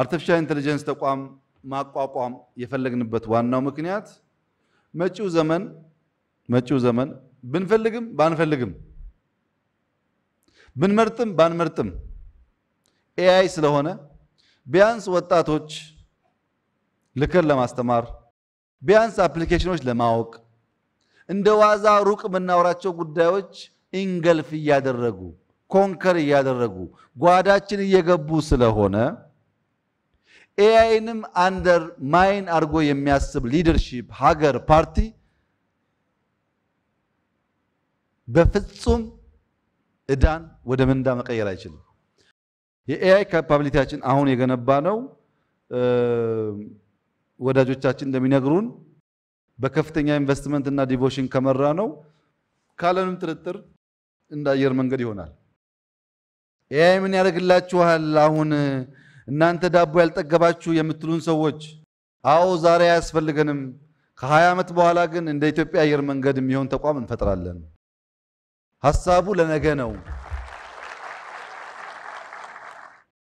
አርቲፊሻል ኢንተለጀንስ ተቋም ማቋቋም የፈለግንበት ዋናው ምክንያት መጪው ዘመን መጪው ዘመን ብንፈልግም ባንፈልግም ብንመርጥም ባንመርጥም ኤአይ ስለሆነ ቢያንስ ወጣቶች ልከን ለማስተማር ቢያንስ አፕሊኬሽኖች ለማወቅ እንደ ዋዛ ሩቅ የምናወራቸው ጉዳዮች እንገልፍ እያደረጉ ኮንከር እያደረጉ ጓዳችን እየገቡ ስለሆነ ኤአይንም አንደር ማይን አድርጎ የሚያስብ ሊደርሺፕ፣ ሀገር፣ ፓርቲ በፍጹም እዳን ወደ ምንዳ መቀየር አይችልም። የኤአይ ካፓቢሊቲያችን አሁን የገነባ ነው። ወዳጆቻችን እንደሚነግሩን በከፍተኛ ኢንቨስትመንት እና ዲቮሽን ከመራ ነው ካለንም ጥርጥር እንደ አየር መንገድ ይሆናል። ኤአይ ምን ያደርግላችኋል አሁን እናንተ ዳቦ ያልጠገባችሁ የምትሉን ሰዎች አዎ ዛሬ አያስፈልገንም፣ ከሀያ ዓመት በኋላ ግን እንደ ኢትዮጵያ አየር መንገድ የሚሆን ተቋም እንፈጥራለን። ሀሳቡ ለነገ ነው።